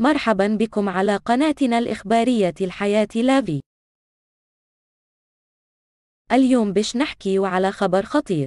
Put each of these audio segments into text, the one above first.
مرحبا بكم على قناتنا الإخبارية الحياة لافي اليوم بش نحكي على خبر خطير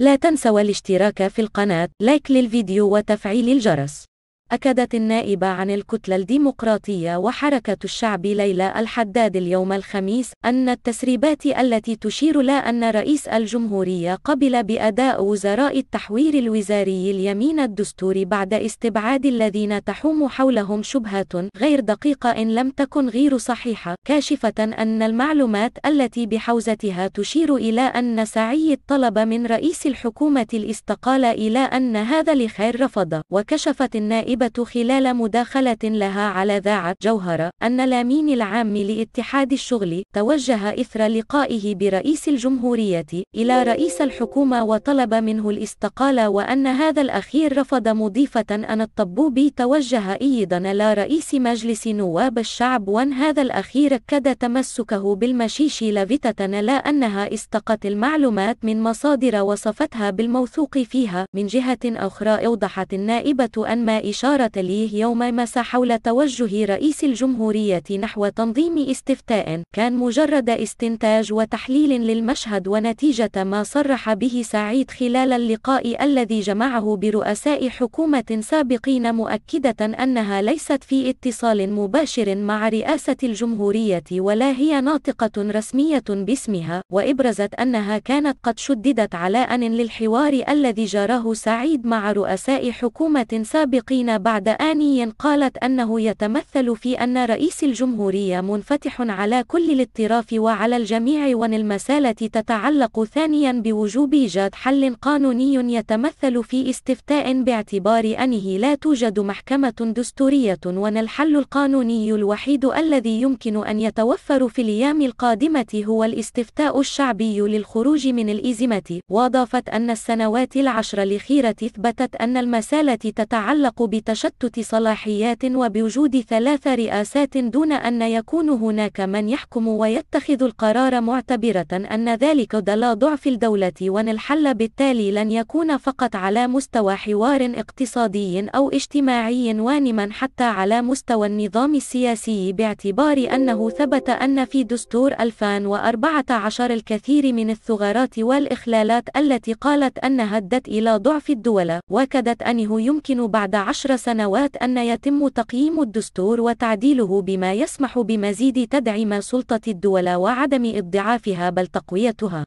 لا تنسوا الاشتراك في القناة لايك للفيديو وتفعيل الجرس أكدت النائبة عن الكتلة الديمقراطية وحركة الشعب ليلى الحداد اليوم الخميس أن التسريبات التي تشير لا أن رئيس الجمهورية قبل بأداء وزراء التحوير الوزاري اليمين الدستور بعد استبعاد الذين تحوم حولهم شبهة غير دقيقة إن لم تكن غير صحيحة كاشفة أن المعلومات التي بحوزتها تشير إلى أن سعي الطلب من رئيس الحكومة الاستقالة إلى أن هذا لخير رفض وكشفت النائبة الكاتبة خلال مداخلة لها على ذاعة جوهرة أن الأمين العام لاتحاد الشغل توجه إثر لقائه برئيس الجمهورية إلى رئيس الحكومة وطلب منه الاستقالة وأن هذا الأخير رفض مضيفة أن الطبوبي توجه أيضا إلى رئيس مجلس نواب الشعب وأن هذا الأخير أكد تمسكه بالمشيش لافتة لا أنها استقت المعلومات من مصادر وصفتها بالموثوق فيها من جهة أخرى أوضحت النائبة أن ما إشارة إشارة ليه يوم مساء حول توجه رئيس الجمهورية نحو تنظيم استفتاء كان مجرد استنتاج وتحليل للمشهد ونتيجة ما صرح به سعيد خلال اللقاء الذي جمعه برؤساء حكومة سابقين مؤكدة أنها ليست في اتصال مباشر مع رئاسة الجمهورية ولا هي ناطقة رسمية باسمها وإبرزت أنها كانت قد شددت على أن للحوار الذي جراه سعيد مع رؤساء حكومة سابقين بعد آني قالت أنه يتمثل في أن رئيس الجمهورية منفتح على كل الاطراف وعلى الجميع وأن المسألة تتعلق ثانيا بوجوب إيجاد حل قانوني يتمثل في استفتاء باعتبار أنه لا توجد محكمة دستورية وأن الحل القانوني الوحيد الذي يمكن أن يتوفر في الأيام القادمة هو الاستفتاء الشعبي للخروج من الإزمة وأضافت أن السنوات العشر الأخيرة أثبتت أن المسألة تتعلق بتشتت صلاحيات وبوجود ثلاث رئاسات دون أن يكون هناك من يحكم ويتخذ القرار معتبرة أن ذلك دلا ضعف الدولة وأن الحل بالتالي لن يكون فقط على مستوى حوار اقتصادي أو اجتماعي وانما حتى على مستوى النظام السياسي باعتبار أنه ثبت أن في دستور 2014 الكثير من الثغرات والإخلالات التي قالت أنها أدت إلى ضعف الدول وكدت أنه يمكن بعد عشر سنوات أن يتم تقييم الدستور وتعديله بما يسمح بمزيد تدعيم سلطة الدول وعدم اضعافها بل تقويتها.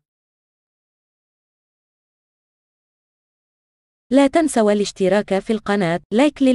لا تنسوا الاشتراك في القناة، لايك